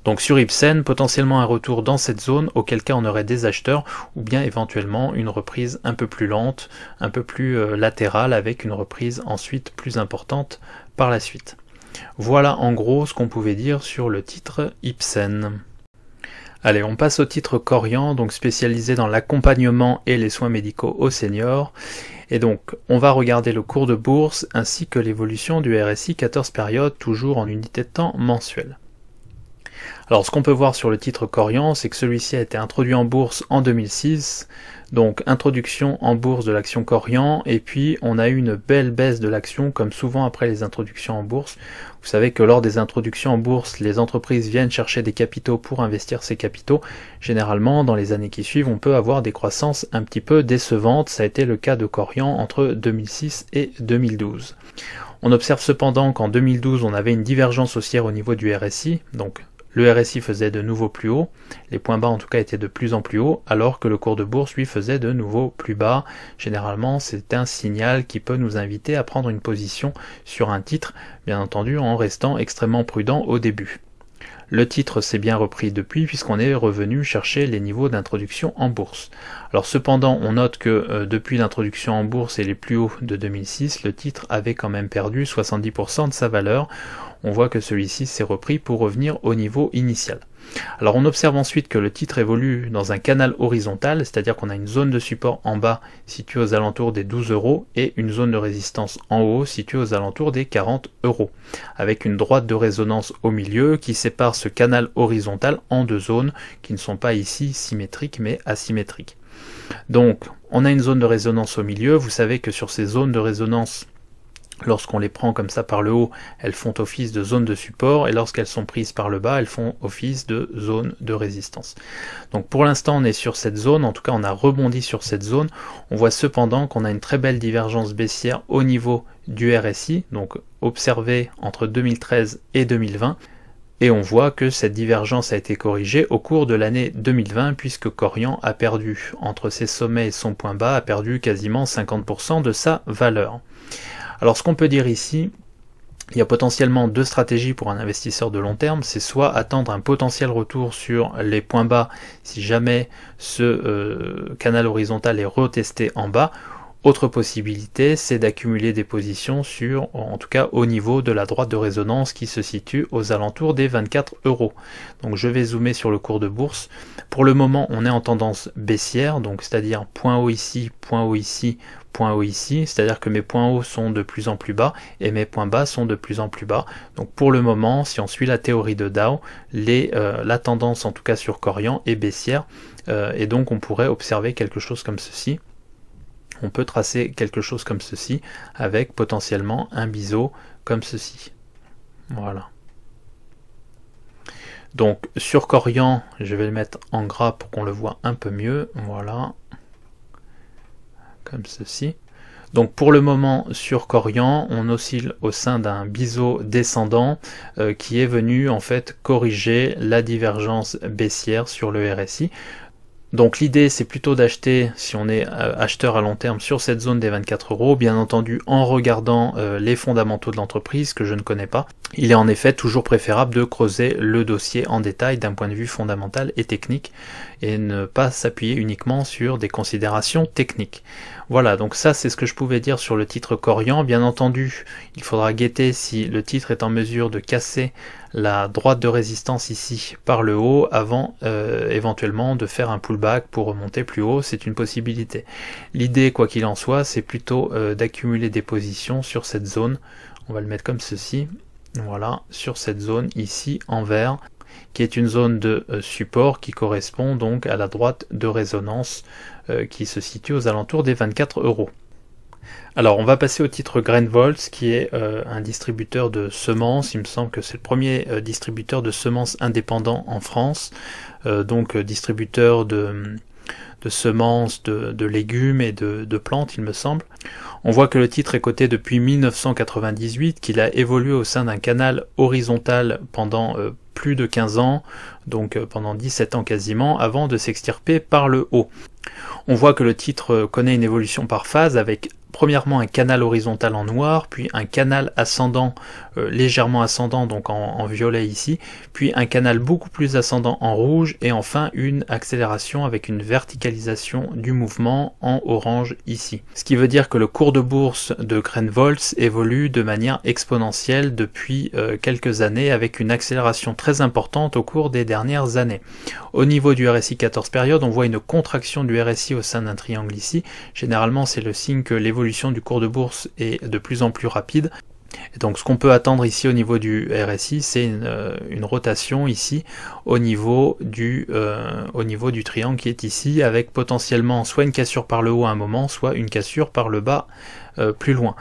[SPEAKER 1] Donc sur Ibsen, potentiellement un retour dans cette zone, auquel cas on aurait des acheteurs, ou bien éventuellement une reprise un peu plus lente, un peu plus euh, latérale, avec une reprise ensuite plus importante par la suite. Voilà en gros ce qu'on pouvait dire sur le titre Ipsen. Allez, on passe au titre Corian, donc spécialisé dans l'accompagnement et les soins médicaux aux seniors. Et donc, on va regarder le cours de bourse ainsi que l'évolution du RSI 14 périodes, toujours en unité de temps mensuelle. Alors ce qu'on peut voir sur le titre Corian, c'est que celui-ci a été introduit en bourse en 2006, donc introduction en bourse de l'action Corian, et puis on a eu une belle baisse de l'action, comme souvent après les introductions en bourse. Vous savez que lors des introductions en bourse, les entreprises viennent chercher des capitaux pour investir ces capitaux. Généralement, dans les années qui suivent, on peut avoir des croissances un petit peu décevantes. Ça a été le cas de Corian entre 2006 et 2012. On observe cependant qu'en 2012, on avait une divergence haussière au niveau du RSI, donc le RSI faisait de nouveau plus haut, les points bas en tout cas étaient de plus en plus hauts, alors que le cours de bourse lui faisait de nouveau plus bas. Généralement, c'est un signal qui peut nous inviter à prendre une position sur un titre, bien entendu en restant extrêmement prudent au début. Le titre s'est bien repris depuis puisqu'on est revenu chercher les niveaux d'introduction en bourse. Alors cependant, on note que euh, depuis l'introduction en bourse et les plus hauts de 2006, le titre avait quand même perdu 70% de sa valeur. On voit que celui-ci s'est repris pour revenir au niveau initial. Alors on observe ensuite que le titre évolue dans un canal horizontal, c'est-à-dire qu'on a une zone de support en bas située aux alentours des 12 euros et une zone de résistance en haut située aux alentours des 40 euros, avec une droite de résonance au milieu qui sépare ce canal horizontal en deux zones qui ne sont pas ici symétriques mais asymétriques. Donc on a une zone de résonance au milieu, vous savez que sur ces zones de résonance Lorsqu'on les prend comme ça par le haut, elles font office de zone de support et lorsqu'elles sont prises par le bas, elles font office de zone de résistance. Donc pour l'instant, on est sur cette zone, en tout cas on a rebondi sur cette zone. On voit cependant qu'on a une très belle divergence baissière au niveau du RSI, donc observée entre 2013 et 2020. Et on voit que cette divergence a été corrigée au cours de l'année 2020 puisque Corian a perdu, entre ses sommets et son point bas, a perdu quasiment 50% de sa valeur. Alors ce qu'on peut dire ici, il y a potentiellement deux stratégies pour un investisseur de long terme, c'est soit attendre un potentiel retour sur les points bas si jamais ce euh, canal horizontal est retesté en bas, autre possibilité, c'est d'accumuler des positions sur, en tout cas au niveau de la droite de résonance qui se situe aux alentours des 24 euros. Donc je vais zoomer sur le cours de bourse. Pour le moment, on est en tendance baissière, donc c'est-à-dire point haut ici, point haut ici, Point hauts ici, c'est-à-dire que mes points hauts sont de plus en plus bas et mes points bas sont de plus en plus bas. Donc pour le moment, si on suit la théorie de Dow, les, euh, la tendance en tout cas sur Corian est baissière euh, et donc on pourrait observer quelque chose comme ceci. On peut tracer quelque chose comme ceci avec potentiellement un biseau comme ceci. Voilà. Donc sur Corian, je vais le mettre en gras pour qu'on le voit un peu mieux. Voilà comme ceci. Donc pour le moment sur Corian, on oscille au sein d'un biseau descendant euh, qui est venu en fait corriger la divergence baissière sur le RSI. Donc l'idée c'est plutôt d'acheter si on est euh, acheteur à long terme sur cette zone des 24 euros, bien entendu en regardant euh, les fondamentaux de l'entreprise que je ne connais pas. Il est en effet toujours préférable de creuser le dossier en détail d'un point de vue fondamental et technique et ne pas s'appuyer uniquement sur des considérations techniques. Voilà, donc ça c'est ce que je pouvais dire sur le titre Corian. Bien entendu, il faudra guetter si le titre est en mesure de casser la droite de résistance ici par le haut avant euh, éventuellement de faire un pullback pour remonter plus haut, c'est une possibilité. L'idée, quoi qu'il en soit, c'est plutôt euh, d'accumuler des positions sur cette zone. On va le mettre comme ceci. Voilà, sur cette zone ici en vert qui est une zone de euh, support qui correspond donc à la droite de résonance euh, qui se situe aux alentours des 24 euros. Alors on va passer au titre Grainvolts qui est euh, un distributeur de semences. Il me semble que c'est le premier distributeur de semences indépendant en France. donc distributeur de de semences, de, légumes et de, plantes, il me semble. On voit que le titre est coté depuis 1998, qu'il a évolué au sein d'un canal horizontal pendant euh, plus de 15 ans, donc euh, pendant 17 ans quasiment, avant de s'extirper par le haut. On voit que le titre euh, connaît une évolution par phase avec premièrement un canal horizontal en noir, puis un canal ascendant, euh, légèrement ascendant, donc en, violet ici, puis un canal beaucoup plus ascendant en rouge, et enfin une accélération avec une verticalisation du mouvement en orange ici. Ce qui veut dire que le cours de bourse de Grenvolts évolue de manière exponentielle depuis euh, quelques années, avec une accélération très importante au cours des dernières années. Au niveau du RSI 14 période, on voit une contraction du RSI au sein d'un triangle ici. Généralement, c'est le signe que l'évolution du cours de bourse est de plus en plus rapide. donc ce qu'on peut attendre ici au niveau du RSI, c'est euh, une, rotation ici au niveau, du, euh, au niveau du triangle qui est ici, avec potentiellement soit une cassure par le haut à un moment, soit une cassure par le bas euh, plus loin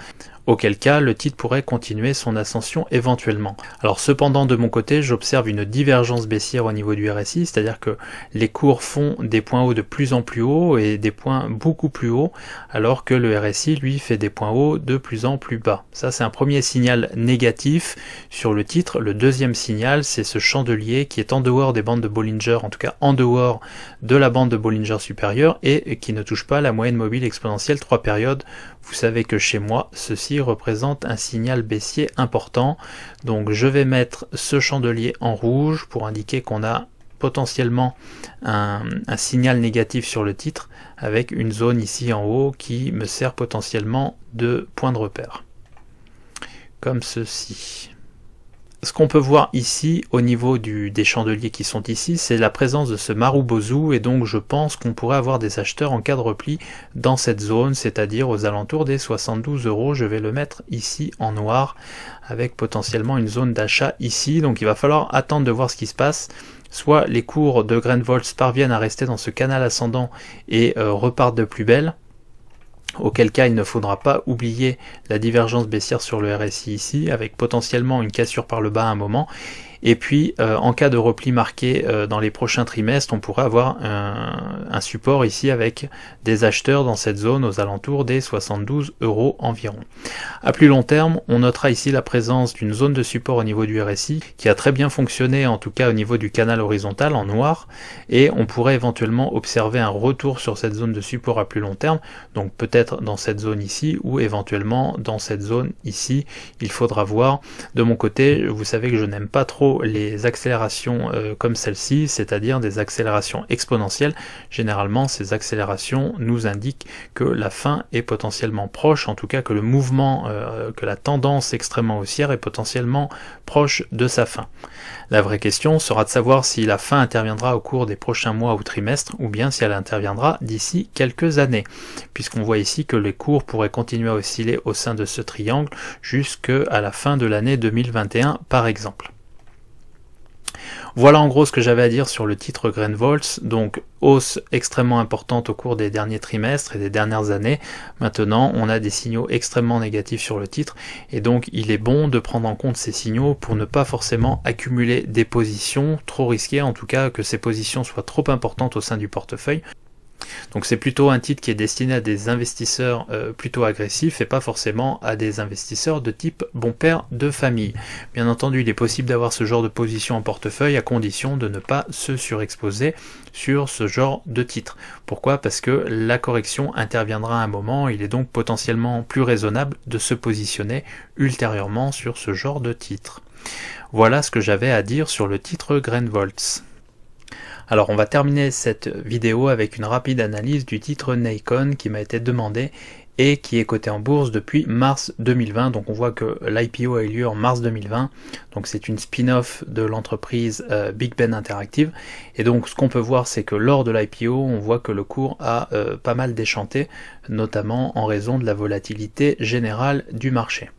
[SPEAKER 1] auquel cas le titre pourrait continuer son ascension éventuellement. Alors cependant de mon côté j'observe une divergence baissière au niveau du RSI, c'est-à-dire que les cours font des points hauts de plus en plus hauts et des points beaucoup plus hauts, alors que le RSI lui fait des points hauts de plus en plus bas. Ça c'est un premier signal négatif sur le titre. Le deuxième signal c'est ce chandelier qui est en dehors des bandes de Bollinger, en tout cas en dehors de la bande de Bollinger supérieure et qui ne touche pas la moyenne mobile exponentielle 3 périodes. Vous savez que chez moi, ceci représente un signal baissier important. Donc je vais mettre ce chandelier en rouge pour indiquer qu'on a potentiellement un, un, signal négatif sur le titre avec une zone ici en haut qui me sert potentiellement de point de repère. Comme ceci ce qu'on peut voir ici au niveau du, des chandeliers qui sont ici, c'est la présence de ce marubozu et donc je pense qu'on pourrait avoir des acheteurs en cas de repli dans cette zone, c'est-à-dire aux alentours des 72 euros. Je vais le mettre ici en noir avec potentiellement une zone d'achat ici. Donc il va falloir attendre de voir ce qui se passe soit les cours de Grenvolts parviennent à rester dans ce canal ascendant et euh, repartent de plus belle, auquel cas il ne faudra pas oublier la divergence baissière sur le RSI ici, avec potentiellement une cassure par le bas à un moment, et puis, euh, en cas de repli marqué euh, dans les prochains trimestres, on pourrait avoir un, un, support ici avec des acheteurs dans cette zone aux alentours des 72 euros environ. À plus long terme, on notera ici la présence d'une zone de support au niveau du RSI qui a très bien fonctionné, en tout cas au niveau du canal horizontal en noir, et on pourrait éventuellement observer un retour sur cette zone de support à plus long terme, donc peut-être dans cette zone ici ou éventuellement dans cette zone ici. Il faudra voir. De mon côté, vous savez que je n'aime pas trop les accélérations euh, comme celle-ci, c'est-à-dire des accélérations exponentielles. Généralement, ces accélérations nous indiquent que la fin est potentiellement proche, en tout cas que le mouvement, euh, que la tendance extrêmement haussière est potentiellement proche de sa fin. La vraie question sera de savoir si la fin interviendra au cours des prochains mois ou trimestres, ou bien si elle interviendra d'ici quelques années, puisqu'on voit ici que les cours pourraient continuer à osciller au sein de ce triangle jusqu'à la fin de l'année 2021 par exemple. Voilà en gros ce que j'avais à dire sur le titre Grenvolts, donc hausse extrêmement importante au cours des derniers trimestres et des dernières années. Maintenant, on a des signaux extrêmement négatifs sur le titre et donc il est bon de prendre en compte ces signaux pour ne pas forcément accumuler des positions trop risquées, en tout cas que ces positions soient trop importantes au sein du portefeuille donc c'est plutôt un titre qui est destiné à des investisseurs euh, plutôt agressifs et pas forcément à des investisseurs de type bon père de famille. Bien entendu, il est possible d'avoir ce genre de position en portefeuille à condition de ne pas se surexposer sur ce genre de titre. Pourquoi Parce que la correction interviendra à un moment, il est donc potentiellement plus raisonnable de se positionner ultérieurement sur ce genre de titre. Voilà ce que j'avais à dire sur le titre Grainvolts. Alors on va terminer cette vidéo avec une rapide analyse du titre Nikon qui m'a été demandé et qui est coté en bourse depuis mars 2020. Donc on voit que l'IPO a eu lieu en mars 2020. Donc c'est une spin-off de l'entreprise euh, Big Ben Interactive. Et donc ce qu'on peut voir c'est que lors de l'IPO, on voit que le cours a euh, pas mal déchanté, notamment en raison de la volatilité générale du marché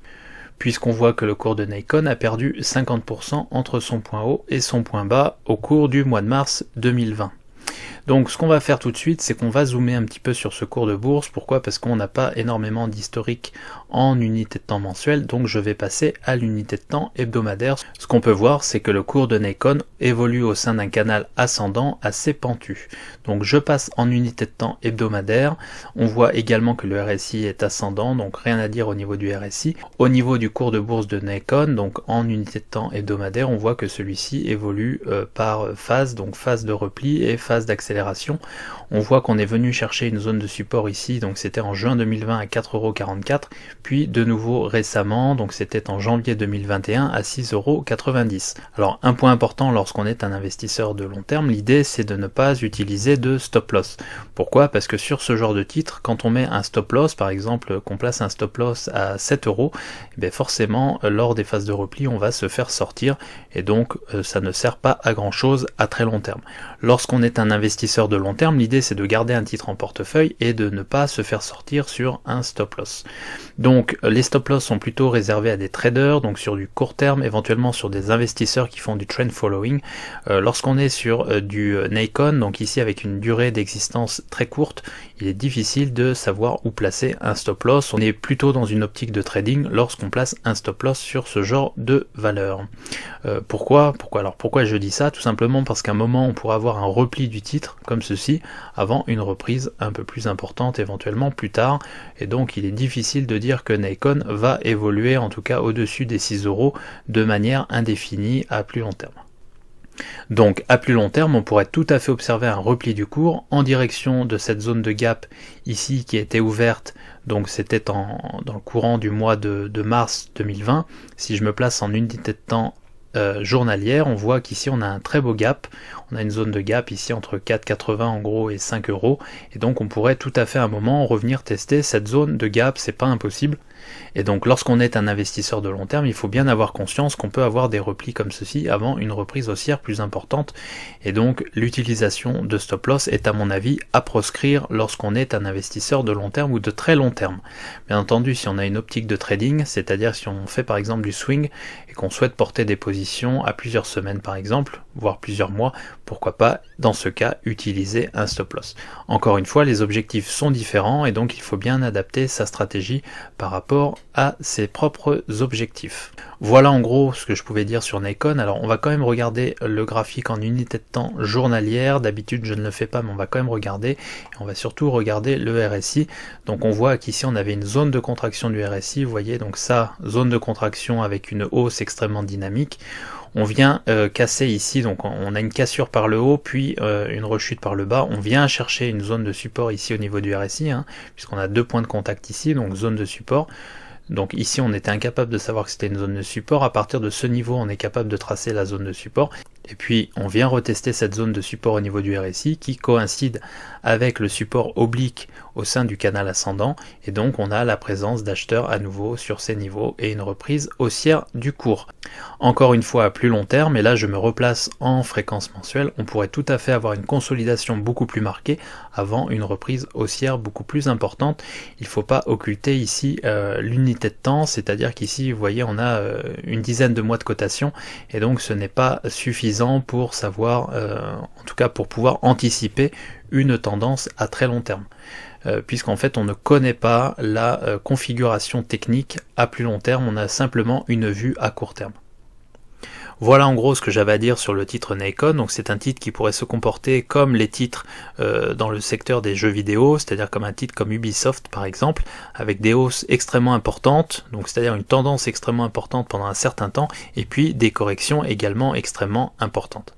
[SPEAKER 1] puisqu'on voit que le cours de Nikon a perdu 50% entre son point haut et son point bas au cours du mois de mars 2020. Donc ce qu'on va faire tout de suite, c'est qu'on va zoomer un petit peu sur ce cours de bourse. Pourquoi Parce qu'on n'a pas énormément d'historique en unité de temps mensuelle, donc je vais passer à l'unité de temps hebdomadaire. Ce qu'on peut voir, c'est que le cours de Nikon évolue au sein d'un canal ascendant assez pentu. Donc je passe en unité de temps hebdomadaire. On voit également que le RSI est ascendant, donc rien à dire au niveau du RSI. Au niveau du cours de bourse de Nikon, donc en unité de temps hebdomadaire, on voit que celui-ci évolue euh, par phase, donc phase de repli et phase d'accès on voit qu'on est venu chercher une zone de support ici, donc c'était en juin 2020 à 4,44€, puis de nouveau récemment, donc c'était en janvier 2021 à 6,90€. Alors un point important lorsqu'on est un investisseur de long terme, l'idée c'est de ne pas utiliser de stop loss. Pourquoi Parce que sur ce genre de titre, quand on met un stop loss, par exemple qu'on place un stop loss à 7 euros, mais eh forcément euh, lors des phases de repli on va se faire sortir et donc euh, ça ne sert pas à grand chose à très long terme. Lorsqu'on est un investisseur de long terme, l'idée c'est de garder un titre en portefeuille et de ne pas se faire sortir sur un stop loss. Donc les stop loss sont plutôt réservés à des traders, donc sur du court terme, éventuellement sur des investisseurs qui font du trend following. Euh, lorsqu'on est sur euh, du euh, Nikon, donc ici avec une durée d'existence très courte, il est difficile de savoir où placer un stop loss. On est plutôt dans une optique de trading lorsqu'on place un stop loss sur ce genre de valeur. pourquoi Pourquoi alors pourquoi je dis ça Tout simplement parce qu'à un moment on pourrait avoir un repli du titre comme ceci avant une reprise un peu plus importante éventuellement plus tard. Et donc il est difficile de dire que Nikon va évoluer en tout cas au-dessus des 6 euros de manière indéfinie à plus long terme. Donc à plus long terme, on pourrait tout à fait observer un repli du cours en direction de cette zone de gap ici qui était ouverte, donc c'était dans le courant du mois de, mars 2020. Si je me place en unité de temps euh, journalière, on voit qu'ici on a un très beau gap, on a une zone de gap ici entre 4,80 en gros et 5 euros, et donc on pourrait tout à fait à un moment revenir tester cette zone de gap, c'est pas impossible. Et donc lorsqu'on est un investisseur de long terme, il faut bien avoir conscience qu'on peut avoir des replis comme ceci avant une reprise haussière plus importante. Et donc l'utilisation de stop loss est à mon avis à proscrire lorsqu'on est un investisseur de long terme ou de très long terme. Bien entendu, si on a une optique de trading, c'est-à-dire si on fait par exemple du swing et qu'on souhaite porter des positions à plusieurs semaines par exemple, voire plusieurs mois, pourquoi pas dans ce cas utiliser un stop loss. Encore une fois, les objectifs sont différents et donc il faut bien adapter sa stratégie par rapport à ses propres objectifs. Voilà en gros ce que je pouvais dire sur Nikon. Alors on va quand même regarder le graphique en unité de temps journalière. D'habitude je ne le fais pas mais on va quand même regarder. Et on va surtout regarder le RSI. Donc on voit qu'ici on avait une zone de contraction du RSI. Vous voyez donc ça, zone de contraction avec une hausse extrêmement dynamique on vient euh, casser ici, donc on a une cassure par le haut, puis euh, une rechute par le bas, on vient chercher une zone de support ici au niveau du RSI, hein, puisqu'on a deux points de contact ici, donc zone de support, donc ici on était incapable de savoir que c'était une zone de support, à partir de ce niveau on est capable de tracer la zone de support, et puis on vient retester cette zone de support au niveau du RSI qui coïncide avec le support oblique au sein du canal ascendant et donc on a la présence d'acheteurs à nouveau sur ces niveaux et une reprise haussière du cours. Encore une fois à plus long terme, et là je me replace en fréquence mensuelle, on pourrait tout à fait avoir une consolidation beaucoup plus marquée avant une reprise haussière beaucoup plus importante. Il ne faut pas occulter ici euh, l'unité de temps, c'est-à-dire qu'ici vous voyez on a euh, une dizaine de mois de cotation et donc ce n'est pas suffisant pour savoir, euh, en tout cas pour pouvoir anticiper une tendance à très long terme. Euh, puisqu'en fait on ne connaît pas la euh, configuration technique à plus long terme, on a simplement une vue à court terme. Voilà en gros ce que j'avais à dire sur le titre Nikon. Donc c'est un titre qui pourrait se comporter comme les titres euh, dans le secteur des jeux vidéo, c'est-à-dire comme un titre comme Ubisoft par exemple, avec des hausses extrêmement importantes, donc c'est-à-dire une tendance extrêmement importante pendant un certain temps, et puis des corrections également extrêmement importantes.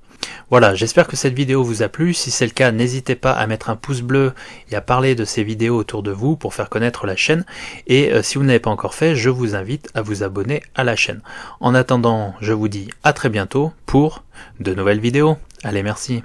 [SPEAKER 1] Voilà, j'espère que cette vidéo vous a plu. Si c'est le cas, n'hésitez pas à mettre un pouce bleu et à parler de ces vidéos autour de vous pour faire connaître la chaîne. Et euh, si vous n'avez pas encore fait, je vous invite à vous abonner à la chaîne. En attendant, je vous dis à très bientôt pour de nouvelles vidéos. Allez, merci.